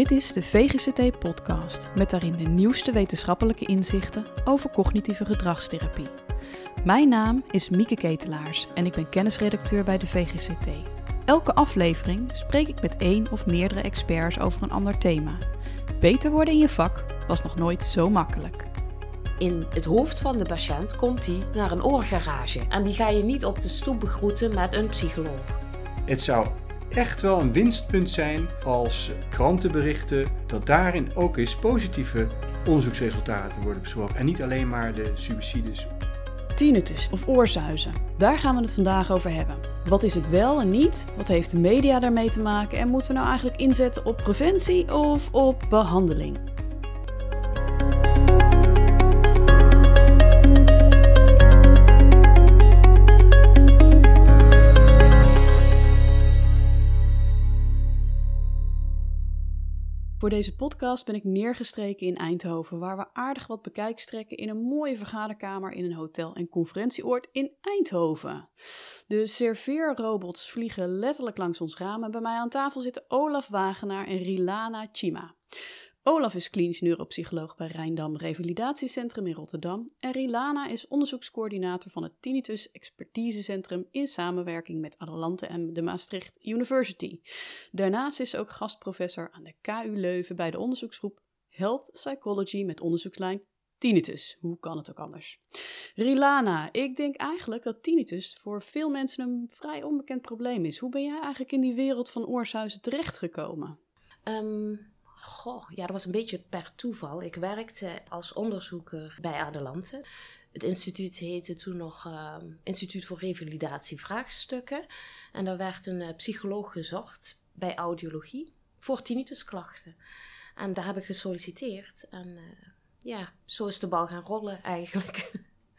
Dit is de VGCT-podcast met daarin de nieuwste wetenschappelijke inzichten over cognitieve gedragstherapie. Mijn naam is Mieke Ketelaars en ik ben kennisredacteur bij de VGCT. Elke aflevering spreek ik met één of meerdere experts over een ander thema. Beter worden in je vak was nog nooit zo makkelijk. In het hoofd van de patiënt komt hij naar een oorgarage en die ga je niet op de stoep begroeten met een psycholoog. Het zou echt wel een winstpunt zijn als krantenberichten, dat daarin ook eens positieve onderzoeksresultaten worden besproken en niet alleen maar de subsidies. Tinnitus of oorzuizen, daar gaan we het vandaag over hebben. Wat is het wel en niet? Wat heeft de media daarmee te maken? En moeten we nou eigenlijk inzetten op preventie of op behandeling? Voor deze podcast ben ik neergestreken in Eindhoven, waar we aardig wat bekijkstrekken in een mooie vergaderkamer in een hotel- en conferentieoord in Eindhoven. De serveerrobots vliegen letterlijk langs ons raam en bij mij aan tafel zitten Olaf Wagenaar en Rilana Chima. Olaf is klinisch neuropsycholoog bij Rijndam Revalidatiecentrum in Rotterdam en Rilana is onderzoekscoördinator van het Tinnitus Expertisecentrum in samenwerking met Adelante en de Maastricht University. Daarnaast is ze ook gastprofessor aan de KU Leuven bij de onderzoeksgroep Health Psychology met onderzoekslijn tinnitus. Hoe kan het ook anders? Rilana, ik denk eigenlijk dat tinnitus voor veel mensen een vrij onbekend probleem is. Hoe ben jij eigenlijk in die wereld van oorzuizen terechtgekomen? Um, Goh, ja, dat was een beetje per toeval. Ik werkte als onderzoeker bij Adelante. Het instituut heette toen nog ehm, Instituut voor Revalidatie Vraagstukken. En daar werd een eh, psycholoog gezocht bij audiologie voor tinnitusklachten. En daar heb ik gesolliciteerd. En eh, ja, zo is de bal gaan rollen eigenlijk.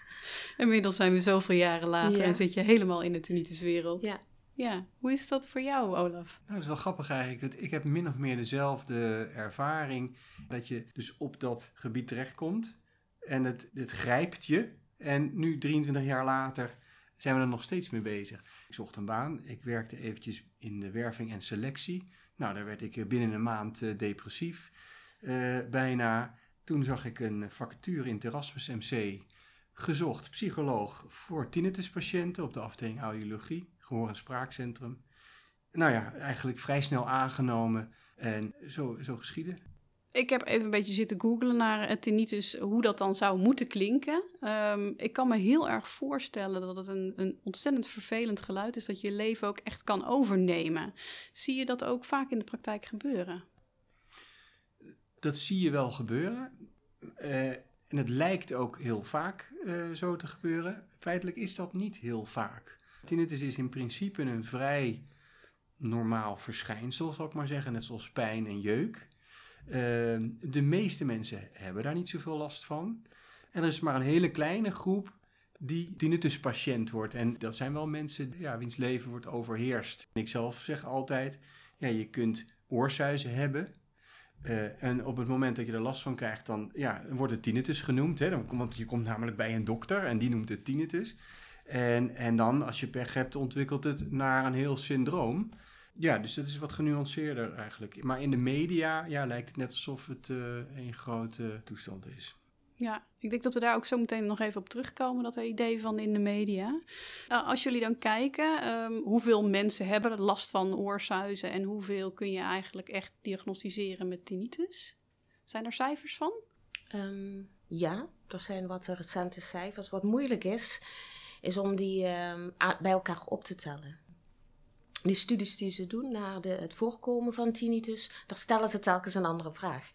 Inmiddels zijn we zoveel jaren later en zit je helemaal in de tinnituswereld. Ja, ja, hoe is dat voor jou, Olaf? Nou, dat is wel grappig eigenlijk. ik heb min of meer dezelfde ervaring. Dat je dus op dat gebied terechtkomt. En het, het grijpt je. En nu, 23 jaar later, zijn we er nog steeds mee bezig. Ik zocht een baan. Ik werkte eventjes in de werving en selectie. Nou, daar werd ik eh, binnen een maand eh, depressief. Eh, bijna. Toen zag ik een vacature in Erasmus MC. Gezocht psycholoog voor tinnituspatiënten op de afdeling audiologie gehoor- en spraakcentrum. Nou ja, eigenlijk vrij snel aangenomen en zo, zo geschieden. Ik heb even een beetje zitten googlen naar het tinnitus, hoe dat dan zou moeten klinken. Ehm, ik kan me heel erg voorstellen dat het een, een ontzettend vervelend geluid is dat je leven ook echt kan overnemen. Zie je dat ook vaak in de praktijk gebeuren? Dat zie je wel gebeuren. Eh, en het lijkt ook heel vaak eh, zo te gebeuren. Feitelijk is dat niet heel vaak. Tinnitus is in principe een vrij normaal verschijnsel, zal ik maar zeggen, net zoals pijn en jeuk. Ehm, de meeste mensen hebben daar niet zoveel last van. En er is maar een hele kleine groep die tinnituspatiënt wordt. En dat zijn wel mensen ja, wiens leven wordt overheerst. Ik zelf zeg altijd, ja, je kunt oorsuizen hebben. Eh, en op het moment dat je er last van krijgt, dan ja, wordt het tinnitus genoemd. Hè? want je komt namelijk bij een dokter en die noemt het tinnitus. En, en dan, als je pech hebt, ontwikkelt het naar een heel syndroom. Ja, dus dat is wat genuanceerder eigenlijk. Maar in de media ja, lijkt het net alsof het eh, een grote toestand is. Ja, ik denk dat we daar ook zo meteen nog even op terugkomen, dat idee van in de media. Eh, als jullie dan kijken, ehm, hoeveel mensen hebben last van oorzuizen en hoeveel kun je eigenlijk echt diagnosticeren met tinnitus? Zijn er cijfers van? Ehm, ja, er zijn wat recente cijfers. Wat moeilijk is, is om die ehm, bij elkaar op te tellen. De studies die ze doen naar de, het voorkomen van tinnitus, daar stellen ze telkens een andere vraag.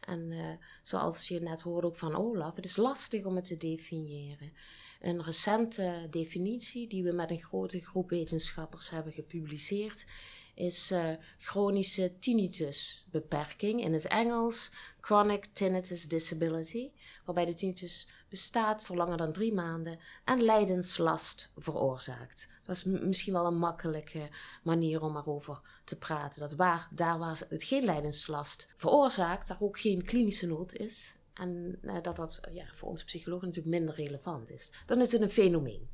En eh, zoals je net hoorde ook van Olaf, het is lastig om het te definiëren. Een recente definitie die we met een grote groep wetenschappers hebben gepubliceerd, is uh, chronische tinnitusbeperking, in het Engels chronic tinnitus disability, waarbij de tinnitus bestaat voor langer dan drie maanden en lijdenslast veroorzaakt. Dat is misschien wel een makkelijke manier om erover te praten. Dat waar, daar waar het geen lijdenslast veroorzaakt, daar ook geen klinische nood is. En eh, dat dat ja, voor ons psychologen natuurlijk minder relevant is. Dan is het een fenomeen.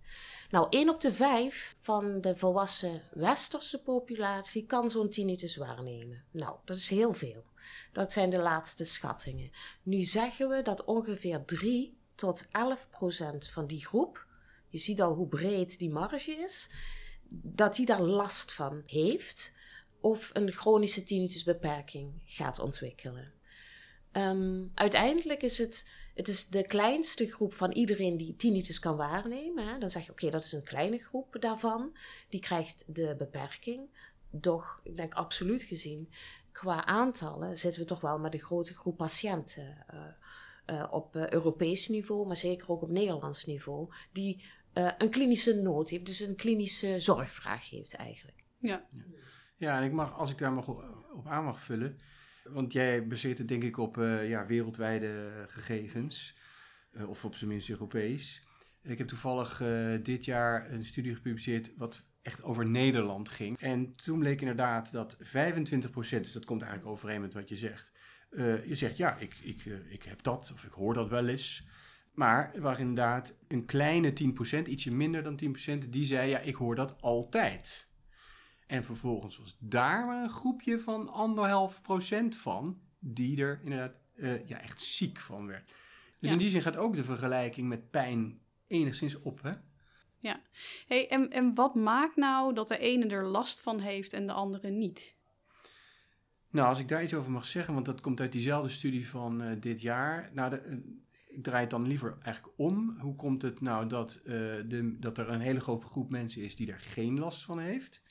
Nou, 1 op de 5 van de volwassen westerse populatie kan zo'n tinnitus waarnemen. Nou, dat is heel veel. Dat zijn de laatste schattingen. Nu zeggen we dat ongeveer 3 tot 11% van die groep, je ziet al hoe breed die marge is, dat die daar last van heeft of een chronische tinnitusbeperking gaat ontwikkelen. Ehm, uiteindelijk is het, het is de kleinste groep van iedereen die tinnitus kan waarnemen. Hè. Dan zeg je, oké, dat is een kleine groep daarvan. Die krijgt de beperking. Doch, ik denk absoluut gezien, qua aantallen zitten we toch wel met een grote groep patiënten. Eh, eh, op eh, Europees niveau, maar zeker ook op Nederlands niveau, die eh, een klinische nood heeft, dus een klinische zorgvraag heeft eigenlijk. Ja, ja en ik mag, als ik daar mag op aan mag vullen, want jij baseert het denk ik op ja, wereldwijde gegevens, of op zijn minst Europees. Ik heb toevallig dit jaar een studie gepubliceerd wat echt over Nederland ging. En toen bleek inderdaad dat 25%, dus dat komt eigenlijk overeen met wat je zegt, eh, je zegt, ja, ik, ik, eh, ik heb dat of ik hoor dat wel eens. Maar waar inderdaad een kleine 10%, ietsje minder dan 10%, die zei, ja, ik hoor dat altijd. En vervolgens was daar maar een groepje van anderhalf procent van, die er inderdaad eh, ja, echt ziek van werd. Dus in die zin gaat ook de vergelijking met pijn enigszins op, hè? Ja. Hey, en, en wat maakt nou dat de ene er last van heeft en de andere niet? Nou, als ik daar iets over mag zeggen, want dat komt uit diezelfde studie van eh, dit jaar. Nou, de, eh, ik draai het dan liever eigenlijk om. Hoe komt het nou dat, eh, de, dat er een hele grote groep mensen is die daar geen last van heeft?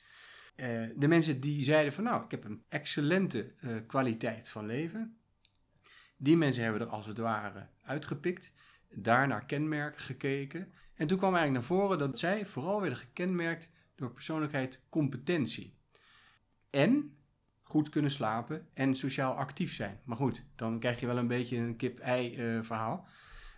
de mensen die zeiden van nou, ik heb een excellente kwaliteit van leven. Die mensen hebben er als het ware uitgepikt, daar naar kenmerken gekeken. En toen kwam eigenlijk naar voren dat zij vooral werden gekenmerkt door persoonlijkheid competentie. En goed kunnen slapen en sociaal actief zijn. Maar goed, dan krijg je wel een beetje een kip-ei-verhaal.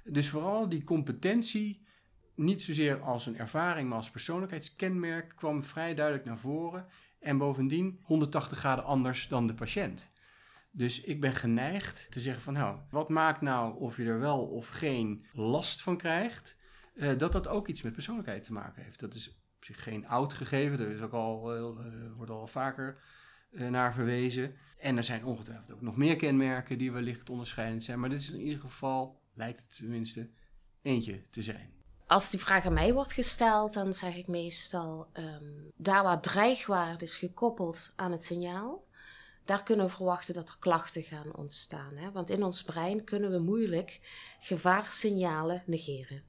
Eh, dus vooral die competentie, niet zozeer als een ervaring, maar als persoonlijkheidskenmerk, kwam vrij duidelijk naar voren. En bovendien 180 graden anders dan de patiënt. Dus ik ben geneigd te zeggen van nou, wat maakt nou of je er wel of geen last van krijgt, eh, dat dat ook iets met persoonlijkheid te maken heeft. Dat is op zich geen oud gegeven, dat is ook al, eh, eh wordt al vaker eh, naar verwezen. En er zijn ongetwijfeld ook nog meer kenmerken die wellicht onderscheidend zijn. Maar dit is in ieder geval, lijkt het tenminste, eentje te zijn. Als die vraag aan mij wordt gesteld, dan zeg ik meestal: ehm, daar waar dreigwaarde is gekoppeld aan het signaal, daar kunnen we verwachten dat er klachten gaan ontstaan. Hè? Want in ons brein kunnen we moeilijk gevaarssignalen negeren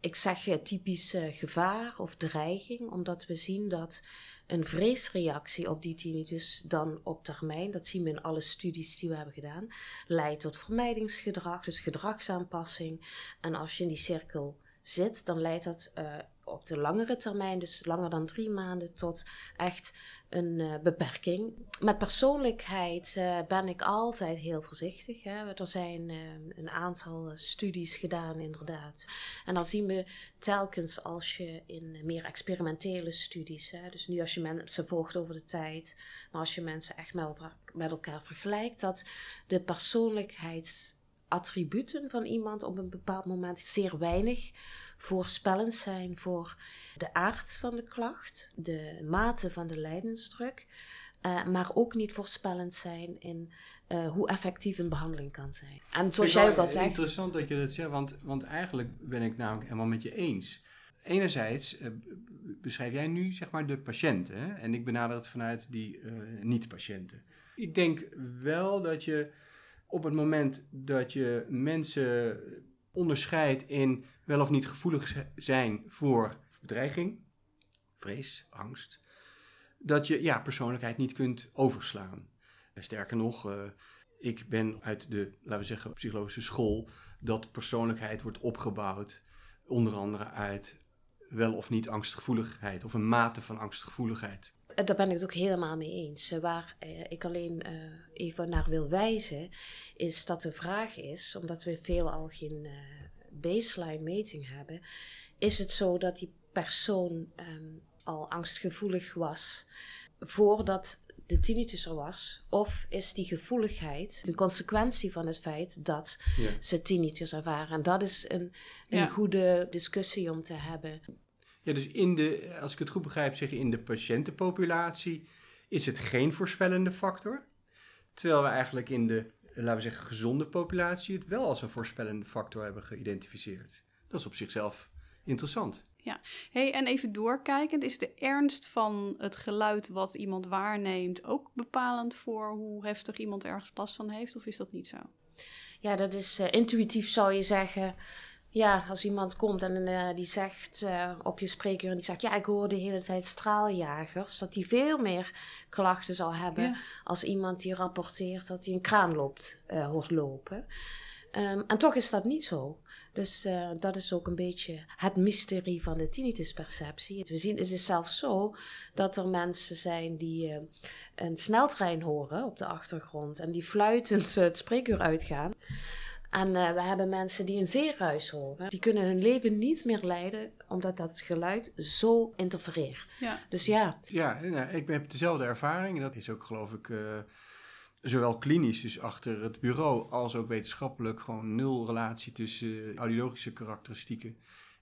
ik zeg eh, typisch gevaar of dreiging, omdat we zien dat een vreesreactie op die tinnitus dan op termijn, dat zien we in alle studies die we hebben gedaan, leidt tot vermijdingsgedrag, dus gedragsaanpassing. En als je in die cirkel zit, dan leidt dat eh, op de langere termijn, dus langer dan drie maanden, tot echt een eh, beperking. Met persoonlijkheid eh, ben ik altijd heel voorzichtig. Hè. Er zijn eh, een aantal studies gedaan, inderdaad. En dan zien we telkens als je in meer experimentele studies, hè, dus niet als je mensen volgt over de tijd, maar als je mensen echt met elkaar vergelijkt, dat de persoonlijkheidsattributen van iemand op een bepaald moment zeer weinig voorspellend zijn voor de aard van de klacht, de mate van de lijdensdruk, eh, maar ook niet voorspellend zijn in eh, hoe effectief een behandeling kan zijn. En zoals jij ook al zei, Interessant dat je dat zegt, want, want eigenlijk ben ik namelijk helemaal met je eens. Enerzijds eh, beschrijf jij nu zeg maar de patiënten en ik benader het vanuit die niet-patiënten. Ik denk wel dat je op het moment dat je mensen onderscheid in wel of niet gevoelig zijn voor bedreiging, vrees, angst, dat je ja, persoonlijkheid niet kunt overslaan. Eh, sterker nog, eh, ik ben uit de, laten we zeggen, psychologische school dat persoonlijkheid wordt opgebouwd, onder andere uit wel of niet angstgevoeligheid of een mate van angstgevoeligheid. Eh, daar ben ik het ook helemaal mee eens. Waar eh, ik alleen eh, even naar wil wijzen, is dat de vraag is, omdat we veel al geen baseline meting hebben, is het zo dat die persoon ehm, al angstgevoelig was voordat de tinnitus er was? Of is die gevoeligheid een consequentie van het feit dat ze tinnitus ervaren? En dat is een, een goede discussie om te hebben. Ja, dus in de, als ik het goed begrijp, zeg je in de patiëntenpopulatie is het geen voorspellende factor. Terwijl we eigenlijk in de, laten we zeggen, gezonde populatie het wel als een voorspellende factor hebben geïdentificeerd. Dat is op zichzelf interessant. Ja, hey, en even doorkijkend, is de ernst van het geluid wat iemand waarneemt ook bepalend voor hoe heftig iemand ergens last van heeft, of is dat niet zo? Ja, dat is eh, intuïtief zou je zeggen ja, als iemand komt en eh, die zegt eh, op je spreekuur en die zegt: Ja, ik hoor de hele tijd straaljagers, dat die veel meer klachten zal hebben als iemand die rapporteert dat hij een kraan loopt, uh, hoort lopen. Ehm, en toch is dat niet zo. Dus dat is ook een beetje het mysterie van de tinnitusperceptie. We zien, het is zelfs zo dat er mensen zijn die een sneltrein horen op de achtergrond en die fluitend het spreekuur uitgaan. En eh, we hebben mensen die een zeerhuis horen. Die kunnen hun leven niet meer leiden, omdat dat geluid zo interfereert. Ja. Dus ja. Ja, ik heb dezelfde ervaring. Dat is ook geloof ik... Eh, zowel klinisch, dus achter het bureau, als ook wetenschappelijk, gewoon nul relatie tussen eh, audiologische karakteristieken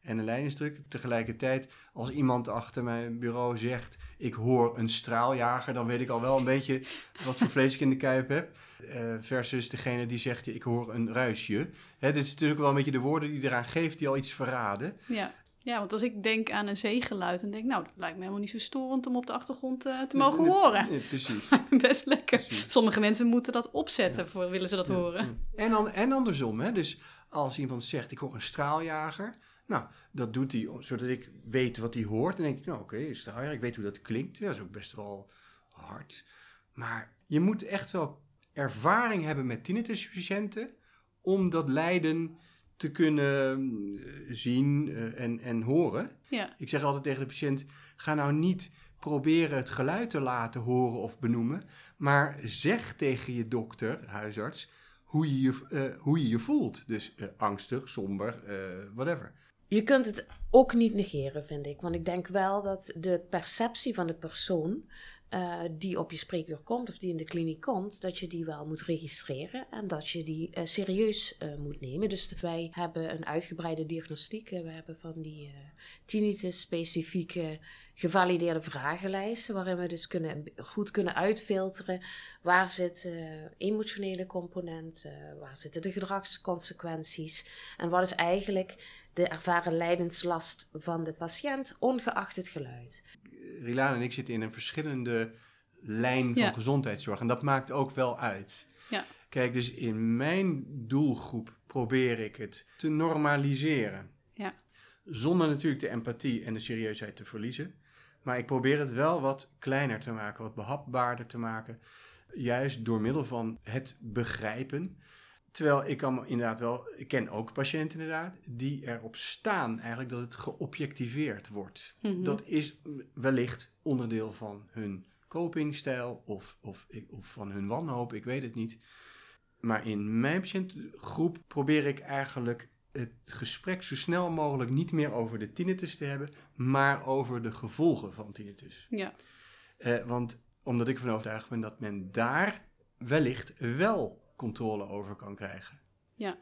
en een leidingsdruk. Tegelijkertijd, als iemand achter mijn bureau zegt: Ik hoor een straaljager, dan weet ik al wel een beetje wat voor vlees ik in de kuip heb. Eh, versus degene die zegt: Ik hoor een ruisje. Het is natuurlijk wel een beetje de woorden die eraan geeft, die al iets verraden. Ja. Ja, want als ik denk aan een zeegeluid, dan denk ik, nou, dat lijkt me helemaal niet zo storend om op de achtergrond eh, te mogen horen. precies. Best lekker. Sommige mensen moeten dat opzetten, voor willen ze dat horen. En, dan, en andersom, hè? dus als iemand zegt, ik hoor een straaljager, nou, dat doet hij zodat ik weet wat hij hoort. En denk ik, nou oké, is het Ik weet hoe dat klinkt. dat is ook best wel hard. Maar je moet echt wel ervaring hebben met tinnitus om dat lijden te kunnen eh, zien eh, en, en horen. Ja. Ik zeg altijd tegen de patiënt, ga nou niet proberen het geluid te laten horen of benoemen, maar zeg tegen je dokter, huisarts, hoe je je, eh, hoe je, je voelt. Dus angstig, somber, whatever je kunt het ook niet negeren, vind ik. Want ik denk wel dat de perceptie van de persoon eh, die op je spreekuur komt of die in de kliniek komt, dat je die wel moet registreren en dat je die eh, serieus eh, moet nemen. Dus wij hebben een uitgebreide diagnostiek. We hebben van die tinnitus-specifieke gevalideerde vragenlijsten, waarin we dus kunnen, goed kunnen uitfilteren waar zit de emotionele component, waar zitten de gedragsconsequenties en wat is eigenlijk de ervaren lijdenslast van de patiënt, ongeacht het geluid. Rilaan en ik zitten in een verschillende lijn van gezondheidszorg. En dat maakt ook wel uit. Ja. Kijk, dus in mijn doelgroep probeer ik het te normaliseren. Ja. Zonder natuurlijk de empathie en de serieusheid te verliezen. Maar ik probeer het wel wat kleiner te maken, wat behapbaarder te maken. Juist door middel van het begrijpen Terwijl ik kan inderdaad wel, ik ken ook patiënten inderdaad, die erop staan eigenlijk dat het geobjectiveerd wordt. Mhm. Dat is wellicht onderdeel van hun copingstijl of, of, of van hun wanhoop, ik weet het niet. Maar in mijn patiëntengroep probeer ik eigenlijk het gesprek zo snel mogelijk niet meer over de tinnitus te hebben, maar over de gevolgen van tinnitus. Ja. Eh, want omdat ik ervan overtuigd ben dat men daar wellicht wel controle over kan krijgen. Ja.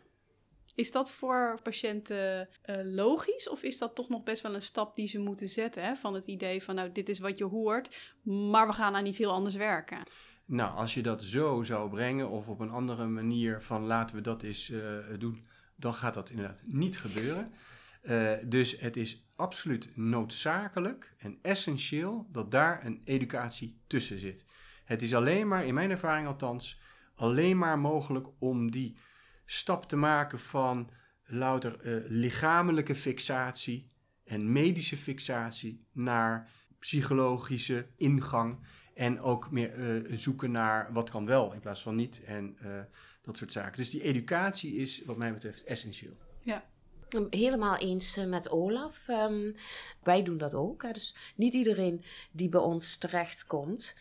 Is dat voor patiënten eh, logisch of is dat toch nog best wel een stap die ze moeten zetten? Hè? Van het idee van, nou, dit is wat je hoort, maar we gaan aan iets heel anders werken. Nou, als je dat zo zou brengen of op een andere manier van laten we dat eens eh, doen, dan gaat dat inderdaad niet gebeuren. Eh, dus het is absoluut noodzakelijk en essentieel dat daar een educatie tussen zit. Het is alleen maar, in mijn ervaring althans, alleen maar mogelijk om die stap te maken van louter eh, lichamelijke fixatie en medische fixatie naar psychologische ingang. En ook meer eh, zoeken naar wat kan wel in plaats van niet en eh, dat soort zaken. Dus die educatie is wat mij betreft essentieel. Ja. Ehm, helemaal eens met Olaf. Ehm, wij doen dat ook. Hè. Dus niet iedereen die bij ons terechtkomt,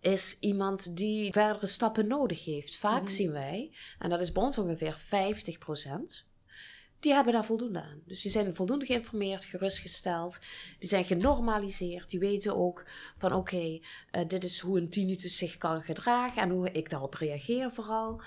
is iemand die verdere stappen nodig heeft. Vaak mm. zien wij, en dat is bij ons ongeveer 50 die hebben daar voldoende aan. Dus die zijn voldoende geïnformeerd, gerustgesteld. Die zijn genormaliseerd. Die weten ook van oké, eh, dit is hoe een tinnitus zich kan gedragen en hoe ik daarop reageer vooral.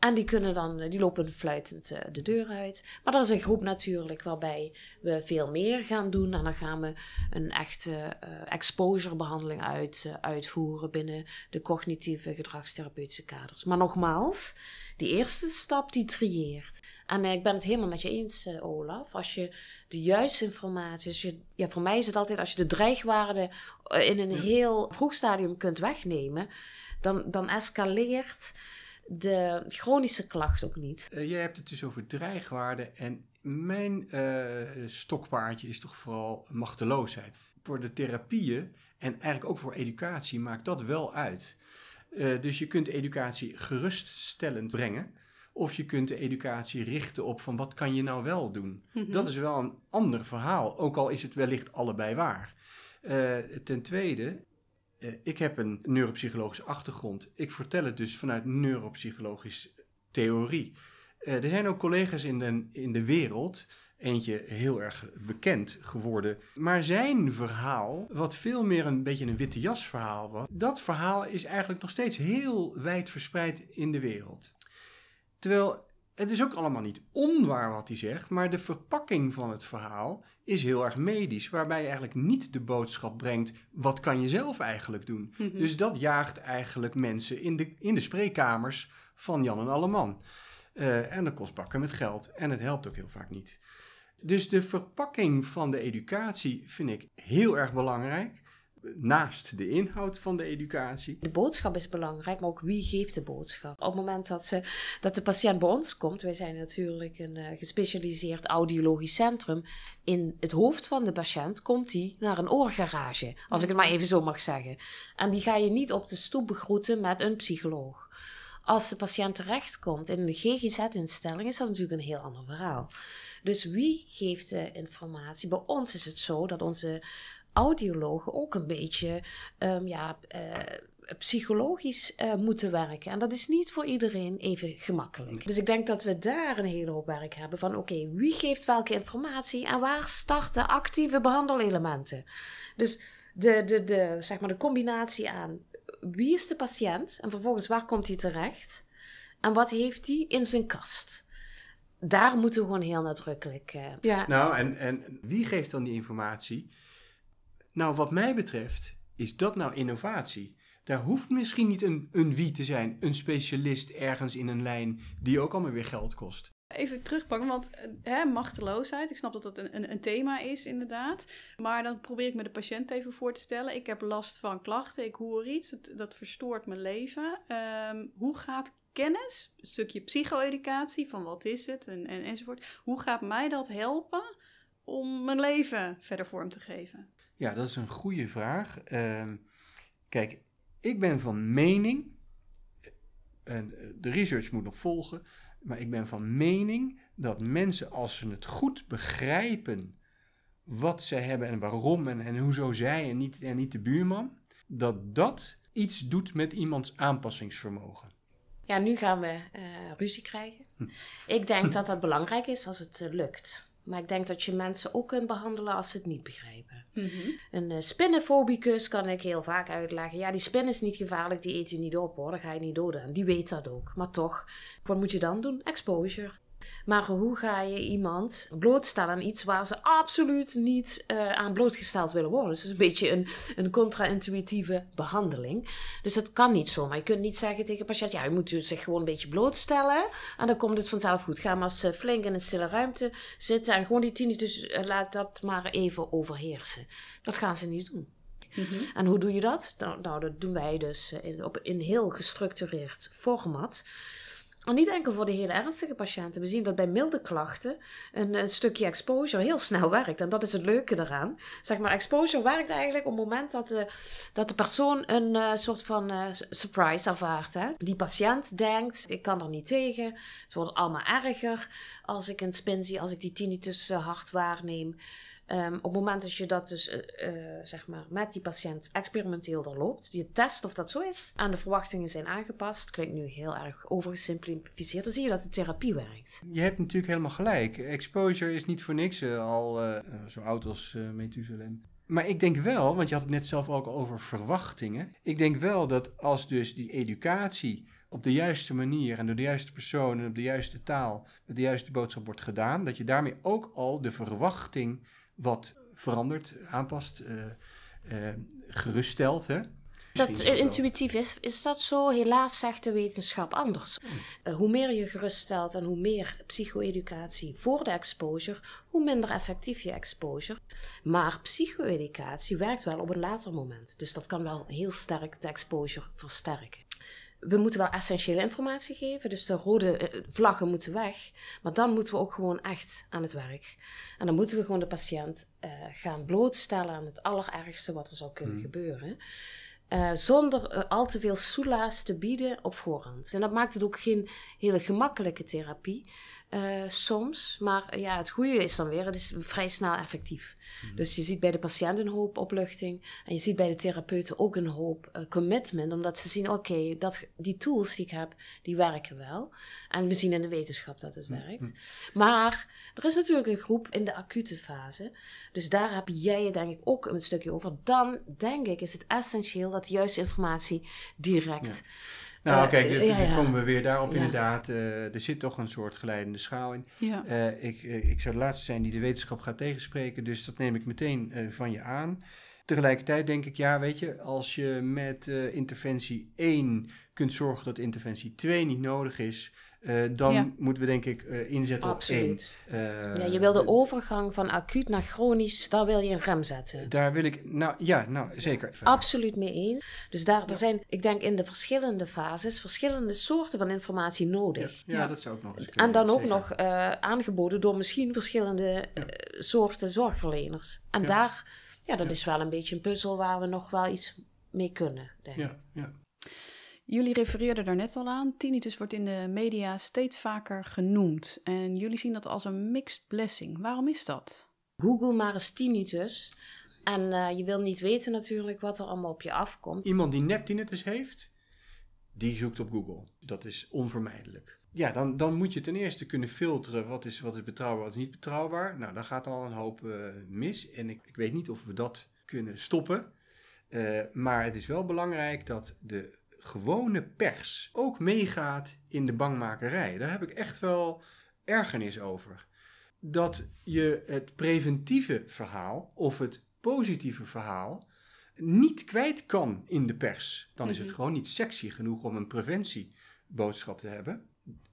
En die, kunnen dan, eh, die lopen fluitend eh, de deur uit. Maar dat is een groep natuurlijk waarbij we veel meer gaan doen. En dan gaan we een echte eh, exposurebehandeling uit, uitvoeren binnen de cognitieve gedragstherapeutische kaders. Maar nogmaals, die eerste stap die trieert. En ik ben het helemaal met je eens, Olaf. Als je de juiste informatie, als ja, voor mij is het altijd als je de dreigwaarde in een heel vroeg stadium kunt wegnemen, dan, dan escaleert de chronische klacht ook niet. Eh, jij hebt het dus over dreigwaarden en mijn eh, stokpaardje is toch vooral machteloosheid. Voor de therapieën en eigenlijk ook voor educatie maakt dat wel uit. Eh, dus je kunt educatie geruststellend brengen. Of je kunt de educatie richten op van wat kan je nou wel doen. Mhm. Dat is wel een ander verhaal, ook al is het wellicht allebei waar. ten tweede, eh, ik heb een neuropsychologische achtergrond. Ik vertel het dus vanuit neuropsychologische theorie. Eh, er zijn ook collega's in de, in de wereld eentje heel erg bekend geworden. Maar zijn verhaal, wat veel meer een beetje een witte jas verhaal was, dat verhaal is eigenlijk nog steeds heel wijd verspreid in de wereld. Terwijl het is ook allemaal niet onwaar wat hij zegt, maar de verpakking van het verhaal is heel erg medisch, waarbij je eigenlijk niet de boodschap brengt: wat kan je zelf eigenlijk doen? Mhm. Dus dat jaagt eigenlijk mensen in de, in de spreekkamers van Jan en Alleman. Uh, en dat kost bakken met geld en het helpt ook heel vaak niet. Dus de verpakking van de educatie vind ik heel erg belangrijk naast de inhoud van de educatie. De boodschap is belangrijk, maar ook wie geeft de boodschap. Op het moment dat, ze, dat de patiënt bij ons komt, wij zijn natuurlijk een eh, gespecialiseerd audiologisch centrum, in het hoofd van de patiënt komt hij naar een oorgarage, als ik het maar even zo mag zeggen. En die ga je niet op de stoep begroeten met een psycholoog. Als de patiënt terechtkomt in een GGZ-instelling, is dat natuurlijk een heel ander verhaal. Dus wie geeft de informatie? Bij ons is het zo dat onze audiologen ook een beetje ehm, ja, eh, psychologisch eh, moeten werken. En dat is niet voor iedereen even gemakkelijk. Dus ik denk dat we daar een hele hoop werk hebben van oké, wie geeft welke informatie en waar starten actieve behandelelementen. Dus de, de, de, zeg maar de combinatie aan wie is de patiënt en vervolgens waar komt hij terecht en wat heeft hij in zijn kast daar moeten we gewoon heel nadrukkelijk. Uh, ja. Nou, en, en wie geeft dan die informatie? Nou, wat mij betreft is dat nou innovatie. Daar hoeft misschien niet een, een wie te zijn, een specialist ergens in een lijn die ook allemaal weer geld kost. Even terugpakken, want eh, hè, machteloosheid, ik snap dat dat een, een, thema is inderdaad. Maar dan probeer ik me de patiënt even voor te stellen. Ik heb last van klachten, ik hoor iets, dat, verstoort mijn leven. Ehm, hoe gaat kennis, een stukje psycho-educatie van wat is het en, en, enzovoort, hoe gaat mij dat helpen om mijn leven verder vorm te geven? Ja, dat is een goede vraag. Ehm, kijk, ik ben van mening, eh, en eh, de research moet nog volgen, maar ik ben van mening dat mensen als ze het goed begrijpen wat ze hebben en waarom en, hoe hoezo zij en niet, en niet de buurman, dat dat iets doet met iemands aanpassingsvermogen. Ja, nu gaan we eh, ruzie krijgen. Hm. Ik denk dat dat belangrijk is als het lukt. Maar ik denk dat je mensen ook kunt behandelen als ze het niet begrijpen. Mm Een uh, spinnenfobicus kan ik heel vaak uitleggen. Ja, die spin is niet gevaarlijk, die eet je niet op hoor, dan ga je niet doden. En die weet dat ook. Maar toch, wat moet je dan doen? Exposure. Maar hoe ga je iemand blootstellen aan iets waar ze absoluut niet eh, aan blootgesteld willen worden? Dus is een beetje een, een contra-intuïtieve behandeling. Dus dat kan niet zomaar. Je kunt niet zeggen tegen een patiënt: ja, je moet dus zich gewoon een beetje blootstellen en dan komt het vanzelf goed. Ga maar ze eh, flink in een stille ruimte zitten en gewoon die tinnitus, dus eh, laat dat maar even overheersen. Dat gaan ze niet doen. Mhm. En hoe doe je dat? Nou, nou, dat doen wij dus in, op, in heel gestructureerd format. En niet enkel voor de hele ernstige patiënten. We zien dat bij milde klachten een, stukje exposure heel snel werkt. En dat is het leuke eraan. Zeg maar, exposure werkt eigenlijk op het moment dat de, dat de persoon een eh, soort van eh, surprise ervaart. Hè? Die patiënt denkt, ik kan er niet tegen. Het wordt allemaal erger als ik een spin zie, als ik die tinnitus eh, hard waarneem. Ehm, op het moment dat je dat dus, eh, eh, zeg maar, met die patiënt experimenteel doorloopt, je test of dat zo is, en de verwachtingen zijn aangepast, klinkt nu heel erg overgesimplificeerd, dan zie je dat de therapie werkt. Je hebt natuurlijk helemaal gelijk. Exposure is niet voor niks eh, al zo oud als Methuselem. Maar ik denk wel, want je had het net zelf ook over verwachtingen. Ik denk wel dat als dus die educatie op de juiste manier en door de juiste persoon en op de juiste taal, met de juiste boodschap wordt gedaan, dat je daarmee ook al de verwachting wat verandert, aanpast, eh, eh, geruststelt. Hè? Dat intuïtief is, is dat zo. Helaas zegt de wetenschap anders. Hmm. Eh, hoe meer je geruststelt en hoe meer psycho-educatie voor de exposure, hoe minder effectief je exposure. Maar psycho-educatie werkt wel op een later moment. Dus dat kan wel heel sterk de exposure versterken we moeten wel essentiële informatie geven, dus de rode eh, vlaggen moeten weg. Maar dan moeten we ook gewoon echt aan het werk. En dan moeten we gewoon de patiënt eh, gaan blootstellen aan het allerergste wat er zou kunnen mhm. gebeuren. Eh, zonder al te veel soelaas te bieden op voorhand. En dat maakt het ook geen hele gemakkelijke therapie. Eh, soms. Maar ja, het goede is dan weer, het is vrij snel effectief. Mhm. Dus je ziet bij de patiënten een hoop opluchting. En je ziet bij de therapeuten ook een hoop eh, commitment. Omdat ze zien, oké, dat die tools die ik heb, die werken wel. En we zien in de wetenschap dat het mhm. werkt. Maar er is natuurlijk een groep in de acute fase. Dus daar heb jij je denk ik ook een stukje over. Dan, denk ik, is het essentieel dat de juiste informatie direct... Nou, eh, kijk, dan komen we weer daarop inderdaad. Eh, er zit toch een soort geleidende schaal in. Eh, ik, ik zou de laatste zijn die de wetenschap gaat tegenspreken, dus dat neem ik meteen van je aan. Tegelijkertijd denk ik, ja, weet je, als je met interventie 1 kunt zorgen dat interventie 2 niet nodig is, eh, dan moeten we denk ik eh, inzetten op één. Eh, ja, je wil de overgang van acuut naar chronisch, daar wil je een rem zetten. Daar wil ik, nou ja, nou zeker. Absoluut mee eens. Dus daar er zijn, ik denk in de verschillende fases, verschillende soorten van informatie nodig. Ja, dat zou ook nog eens kunnen, En dan ook nog aangeboden door misschien verschillende soorten zorgverleners. En daar, ja, dat is wel een beetje een puzzel waar we nog wel iets mee kunnen, denk ik. Ja, ja. Jullie refereerden daar net al aan. Tinnitus wordt in de media steeds vaker genoemd. En jullie zien dat als een mixed blessing. Waarom is dat? Google maar eens tinnitus. En eh, je wil niet weten natuurlijk wat er allemaal op je afkomt. Iemand die net tinnitus heeft, die zoekt op Google. Dat is onvermijdelijk. Ja, dan, dan moet je ten eerste kunnen filteren wat is, wat is betrouwbaar, wat is niet betrouwbaar. Nou, dan gaat al een hoop eh, mis. En ik, ik, weet niet of we dat kunnen stoppen. Eh, maar het is wel belangrijk dat de gewone pers ook meegaat in de bangmakerij. Daar heb ik echt wel ergernis over. Dat je het preventieve verhaal of het positieve verhaal niet kwijt kan in de pers. Dan is het mhm. gewoon niet sexy genoeg om een preventieboodschap te hebben.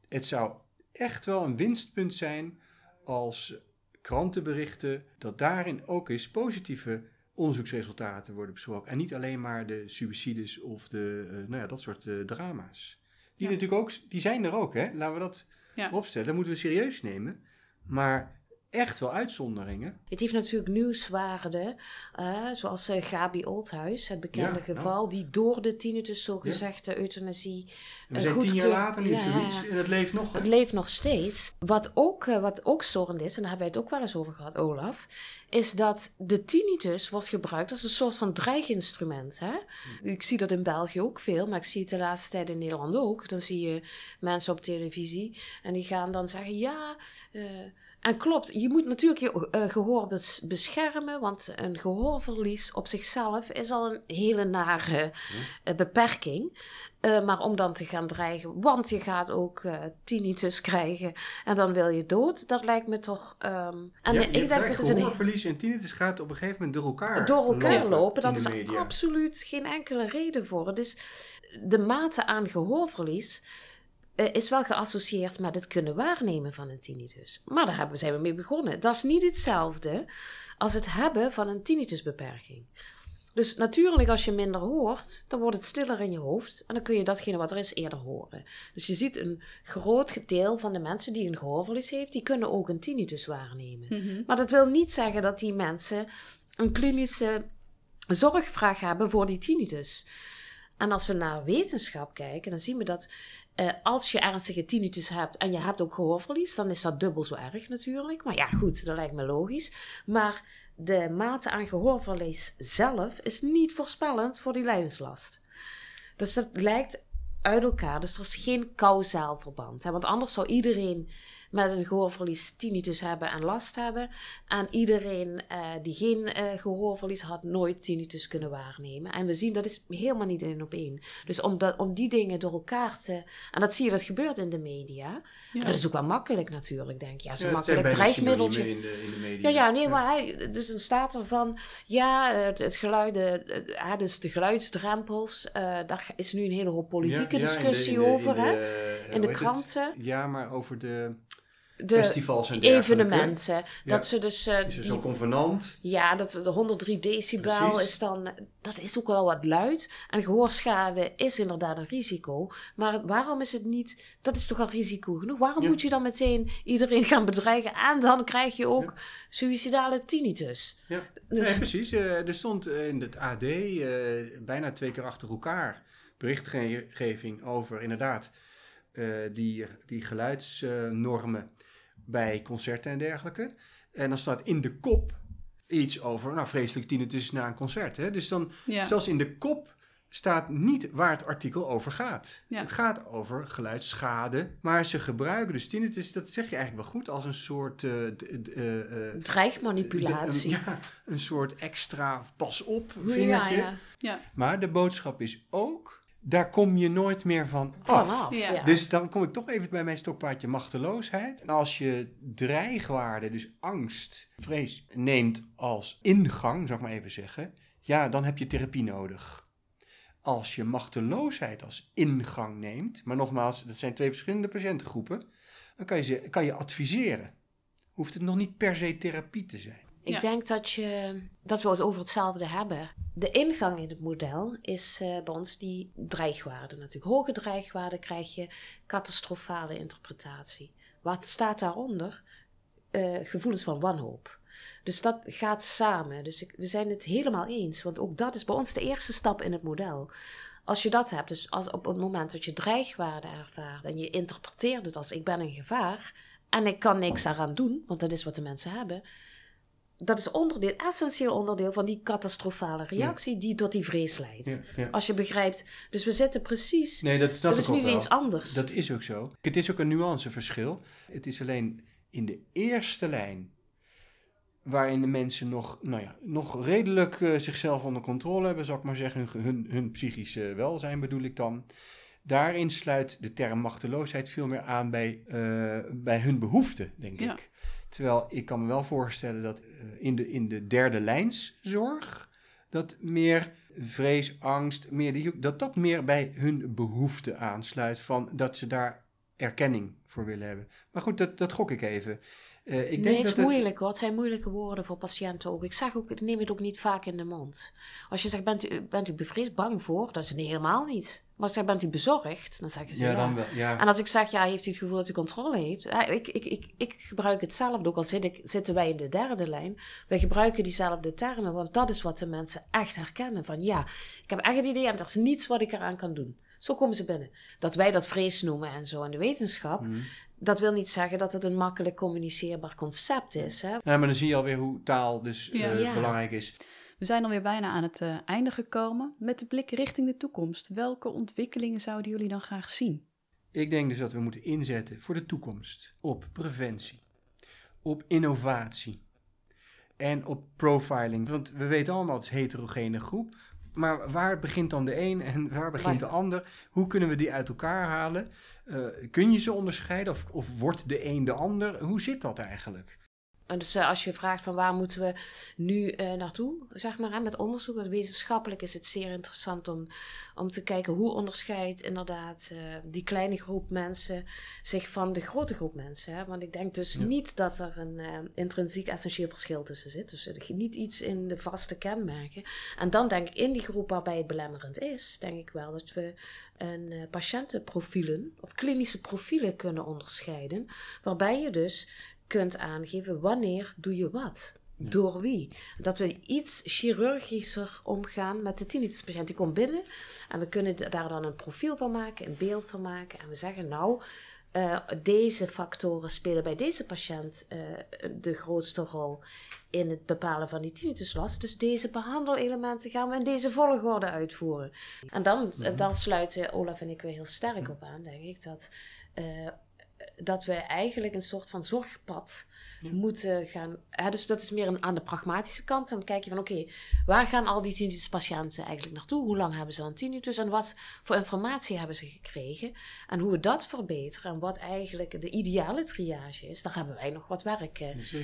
Het zou echt wel een winstpunt zijn als krantenberichten, dat daarin ook eens positieve onderzoeksresultaten worden besproken. En niet alleen maar de suicides of de, eh, nou ja, dat soort eh, drama's. Die, natuurlijk ook, die zijn er ook, hè? laten we dat ja. vooropstellen. Dat moeten we serieus nemen. Maar echt wel uitzonderingen. Het heeft natuurlijk nieuwswaarde, uh, zoals eh, Gabi Oldhuis, het bekende nou. geval, die door de tinnitus zogezegd ja. de euthanasie. En we eh, zijn tien jaar later nu ja, zoiets en het leeft nog. Het leeft nog steeds. Wat ook, eh, wat ook storend is, en daar hebben we het ook wel eens over gehad, Olaf, is dat de tinnitus wordt gebruikt als een soort van dreiginstrument. Hè? Mm. Ik zie dat in België ook veel, maar ik zie het de laatste tijd in Nederland ook. Dan zie je mensen op televisie en die gaan dan zeggen: ja. En klopt, je moet natuurlijk je eh, gehoor beschermen, want een gehoorverlies op zichzelf is al een hele nare mhm. eh, beperking. Eh, maar om dan te gaan dreigen, want je gaat ook tinnitus krijgen en dan wil je dood, dat lijkt me toch. Ehm, en ik denk dat het een gehoorverlies en tinnitus gaat op een gegeven moment door elkaar door elkaar lopen. lopen. Dat is absoluut geen enkele reden voor. Dus de mate aan gehoorverlies eh, is wel geassocieerd met het kunnen waarnemen van een tinnitus. Maar daar zijn we mee begonnen. Dat is niet hetzelfde als het hebben van een tinnitusbeperking. Dus natuurlijk, als je minder hoort, dan wordt het stiller in je hoofd en dan kun je datgene wat er is eerder horen. Dus je ziet een groot deel van de mensen die een gehoorverlies heeft, die kunnen ook een tinnitus waarnemen. Mhm. Maar dat wil niet zeggen dat die mensen een klinische zorgvraag hebben voor die tinnitus. En als we naar wetenschap kijken, dan zien we dat eh, als je ernstige tinnitus hebt en je hebt ook gehoorverlies, dan is dat dubbel zo erg natuurlijk. Maar ja, goed, dat lijkt me logisch. Maar de mate aan gehoorverlies zelf is niet voorspellend voor die lijdenslast. Dus dat lijkt uit elkaar. Dus er is geen kausaal verband. Hè? Want anders zou iedereen met een gehoorverlies tinnitus hebben en last hebben. En iedereen eh, die geen uh, gehoorverlies had, nooit tinnitus kunnen waarnemen. En we zien dat is helemaal niet één op één. Dus om, dat, om die dingen door elkaar te. En dat zie je, dat gebeurt in de media. Dat is ook wel makkelijk natuurlijk, denk ik. Ja, zo ja, makkelijk drijfmiddeltje. In de, in de Ja, ja, nee, maar hij, dus dan staat er van, ja, het, geluiden. geluid, de, dus de geluidsdrempels, eh, daar is nu een hele hoop politieke discussie over, hè? In de, kranten. Ja, maar over de de festivals en evenementen. Dat ze dus. Uh, is er zo'n convenant? Ja, dat de 103 decibel is dan. Eh, dat is ook wel wat luid. En gehoorschade is inderdaad een risico. Maar waarom is het niet. Dat is toch al risico genoeg? Waarom moet je dan meteen iedereen gaan bedreigen? En dan krijg je ook ja. suicidale tinnitus. Ja, dus nee, precies. Eh, er stond eh, in het AD bijna twee keer achter elkaar berichtgeving over inderdaad die, die geluidsnormen bij concerten en dergelijke. En dan staat in de kop iets over, nou vreselijk tinnitus na een concert. Hè? Dus dan, zelfs in de kop staat niet waar het artikel over gaat. Het gaat over geluidsschade, maar ze gebruiken dus tinnitus, dat zeg je eigenlijk wel goed, als een soort... Uh, Dreigmanipulatie. ja, een soort extra pas op vingertje. ja, Maar de boodschap is ook daar kom je nooit meer van af. Dus dan kom ik toch even bij mijn stokpaardje machteloosheid. En als je dreigwaarde, dus angst, vrees, neemt als ingang, zou ik maar even zeggen, ja, dan heb je therapie nodig. Als je machteloosheid als ingang neemt, maar nogmaals, dat zijn twee verschillende patiëntengroepen, dan kan je, kan je adviseren. Hoeft het nog niet per se therapie te zijn. Ik denk dat, je, dat we het over hetzelfde hebben. De ingang in het model is eh, bij ons die dreigwaarde. Natuurlijk, hoge dreigwaarde krijg je catastrofale interpretatie. Wat staat daaronder? Eh, gevoelens van wanhoop. Dus dat gaat samen. Dus ik, we zijn het helemaal eens. Want ook dat is bij ons de eerste stap in het model. Als je dat hebt, dus als op het moment dat je dreigwaarde ervaart en je interpreteert het als ik ben een gevaar en ik kan niks eraan doen, want dat is wat de mensen hebben, dat is onderdeel, essentieel onderdeel van die catastrofale reactie die tot die vrees leidt. Als je begrijpt. Dus we zetten precies. Nee, dat snap dat is niet iets anders. Dat is ook zo. Het is ook een nuanceverschil. Het is alleen in de eerste lijn, waarin de mensen nog, nou ja, nog redelijk eh, zichzelf onder controle hebben, zou ik maar zeggen, hun, hun, psychische welzijn bedoel ik dan. Daarin sluit de term machteloosheid veel meer aan bij, eh, bij hun behoeften, denk ik. Terwijl ik kan me wel voorstellen dat eh, in, de, in de derde lijnszorg dat meer vrees, angst, meer dat dat meer bij hun behoefte aansluit. Van dat ze daar erkenning voor willen hebben. Maar goed, dat, dat gok ik even. Eh, ik denk nee, het is moeilijk het... hoor. Het zijn moeilijke woorden voor patiënten ook. Ik zeg ook, ik neem het ook niet vaak in de mond. Als je zegt, bent u, bent u bevreesd, bang voor? Dat is het helemaal niet. Maar als je zeg, bent u bezorgd? Dan zeggen ze ja. ja. Dan wel, ja. En als ik zeg, ja, heeft u het gevoel dat u controle heeft? ik, ik, ik, ik gebruik hetzelfde, ook al ik, zitten wij in de derde lijn. Wij gebruiken diezelfde termen, want dat is wat de mensen echt herkennen. Van ja, ik heb echt het idee en er is niets wat ik eraan kan doen. Zo komen ze binnen. Dat wij dat vrees noemen en zo in de wetenschap, mhm. dat wil niet zeggen dat het een makkelijk communiceerbaar concept is. Hè? Ja, maar dan zie je alweer hoe taal dus eh, belangrijk is. We zijn alweer bijna aan het eh, einde gekomen. Met de blik richting de toekomst, welke ontwikkelingen zouden jullie dan graag zien? Ik denk dus dat we moeten inzetten voor de toekomst op preventie, op innovatie en op profiling. Want we weten allemaal, het is een heterogene groep maar waar begint dan de een en waar begint de ander? Hoe kunnen we die uit elkaar halen? Eh, kun je ze onderscheiden of, of wordt de een de ander? Hoe zit dat eigenlijk? dus eh, als je vraagt van waar moeten we nu uh, naartoe, zeg maar, hè, met onderzoek, wetenschappelijk is het zeer interessant om, om te kijken hoe onderscheidt inderdaad eh, die kleine groep mensen zich van de grote groep mensen. Hè? Want ik denk dus niet dat er een intrinsiek essentieel verschil tussen zit. Dus niet iets in de vaste kenmerken. En dan denk ik in die groep waarbij het belemmerend is, denk ik wel dat we een patiëntenprofielen of klinische profielen kunnen onderscheiden, waarbij je dus kunt aangeven wanneer doe je wat. Door wie? Dat we iets chirurgischer omgaan met de tinnituspatiënt. Die komt binnen en we kunnen daar dan een profiel van maken, een beeld van maken. En we zeggen nou, eh, deze factoren spelen bij deze patiënt eh, de grootste rol in het bepalen van die tinnituslast. Dus deze behandelelementen gaan we in deze volgorde uitvoeren. En dan, sluiten Olaf en ik weer heel sterk op aan, denk ik, dat... Eh, dat we eigenlijk een soort van zorgpad moeten gaan. Hè, dus dat is meer een, aan de pragmatische kant. Dan kijk je van oké, waar gaan al die tinnituspatiënten eigenlijk naartoe? Hoe lang hebben ze een tinnitus en wat voor informatie hebben ze gekregen? En hoe we dat verbeteren en wat eigenlijk de ideale triage is, daar hebben wij nog wat werk.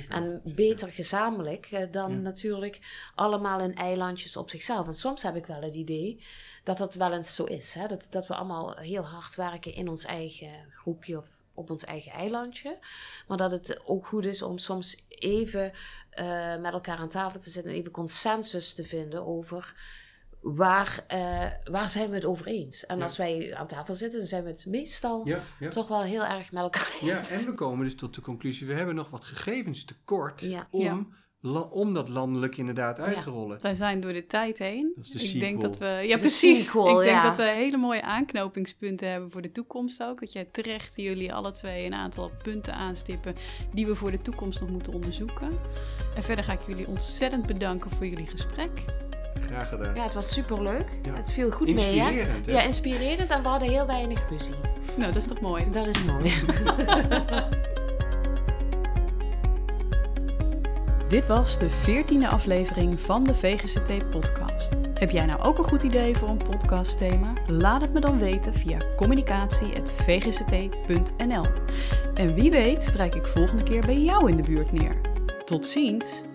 en beter gezamenlijk dan natuurlijk allemaal in eilandjes op zichzelf. En soms heb ik wel het idee dat dat wel eens zo is. Hè? Dat, dat we allemaal heel hard werken in ons eigen groepje of op ons eigen eilandje. Maar dat het ook goed is om soms even eh, met elkaar aan tafel te zitten en even consensus te vinden over waar, eh, waar zijn we het over eens? En als wij aan tafel zitten, dan zijn we het meestal toch wel heel erg met elkaar eens. Ja, en we komen dus tot de conclusie, we hebben nog wat gegevens tekort om om dat landelijk inderdaad uit te rollen. Wij zijn door de tijd heen. ik denk dat we, ja, precies. ik denk dat we hele mooie aanknopingspunten hebben voor de toekomst ook. Dat jij terecht jullie alle twee een aantal punten aanstippen die we voor de toekomst nog moeten onderzoeken. En verder ga ik jullie ontzettend bedanken voor jullie gesprek. Graag gedaan. Ja, het was superleuk. Het viel goed mee, hè? Ja, inspirerend en we hadden heel weinig ruzie. Nou, dat is toch mooi? Dat is mooi. Dit was de 14e aflevering van de VGCT podcast. Heb jij nou ook een goed idee voor een podcastthema? Laat het me dan weten via communicatie@vgct.nl. En wie weet strijk ik volgende keer bij jou in de buurt neer. Tot ziens!